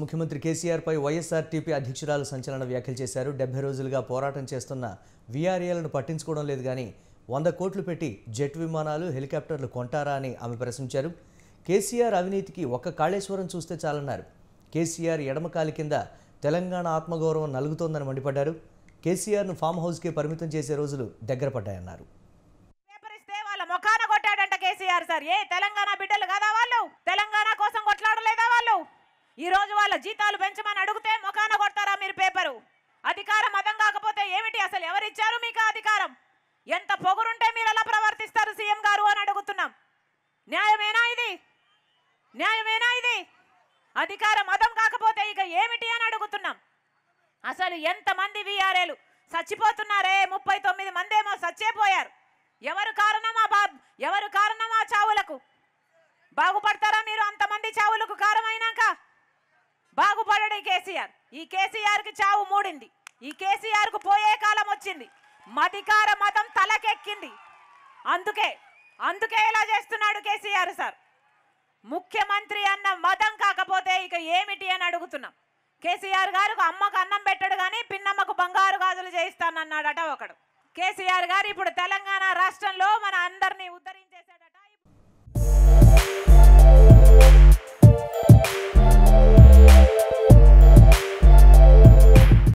ముఖ్యమంత్రి కేసీఆర్పై వైఎస్ఆర్టీపీ అధ్యక్షురాలు సంచలన వ్యాఖ్యలు చేశారు డెబ్బై రోజులుగా పోరాటం చేస్తున్న వీఆర్ఏలను పట్టించుకోవడం లేదు కానీ వంద కోట్లు పెట్టి జెట్ విమానాలు హెలికాప్టర్లు కొంటారా అని ఆమె ప్రశ్నించారు కేసీఆర్ అవినీతికి ఒక్క కాళేశ్వరం చూస్తే చాలన్నారు కేసీఆర్ ఎడమకాలి కింద తెలంగాణ ఆత్మగౌరవం నలుగుతోందని మండిపడ్డారు కేసీఆర్ను ఫామ్ హౌస్కే పరిమితం చేసే రోజులు దగ్గర పడ్డాయన్నారు కేసీఆర్ సార్ ఏ తెలంగాణ బిడ్డలు కదా ఈరోజు వాళ్ళ జీతాలు పెంచమని అడిగితే ముఖాన కొడతారా మీరు పేపరు అధికారం అదం కాకపోతే ఏమిటి అసలు ఎవరిచ్చారు మీకు అధికారం ఎంత పొగరుంటే మీరు ఎలా ప్రవర్తిస్తారు సీఎం గారు అని అడుగుతున్నాం న్యాయమేనా ఇది న్యాయమేనా ఇది అధికారం అదం కాకపోతే ఇక ఏమిటి అని అడుగుతున్నాం అసలు ఎంతమంది వీఆర్ఏలు చచ్చిపోతున్నారే ముప్పై తొమ్మిది మందేమో చచ్చేపోయారు ఎవరు కారణమా బాబు ఎవరు కారణమా చావులకు బాగుపడతారా మీరు అంతమంది చావులకు బాగుపడడు కేసీఆర్ ఈ కేసీఆర్కి చావు మూడింది ఈ కేసీఆర్కు పోయే కాలం వచ్చింది మతికార మతం తలకెక్కింది అందుకే అందుకే ఇలా చేస్తున్నాడు కేసీఆర్ సార్ ముఖ్యమంత్రి అన్న మతం కాకపోతే ఇక ఏమిటి అని అడుగుతున్నాం కేసీఆర్ గారు అమ్మకు అన్నం పెట్టడు కానీ పిన్నమ్మకు బంగారు గాజులు చేయిస్తానన్నాడట ఒకడు కేసీఆర్ గారు ఇప్పుడు తెలంగాణ రాష్ట్రంలో మన అందరినీ ఉద్ధరించేశాడు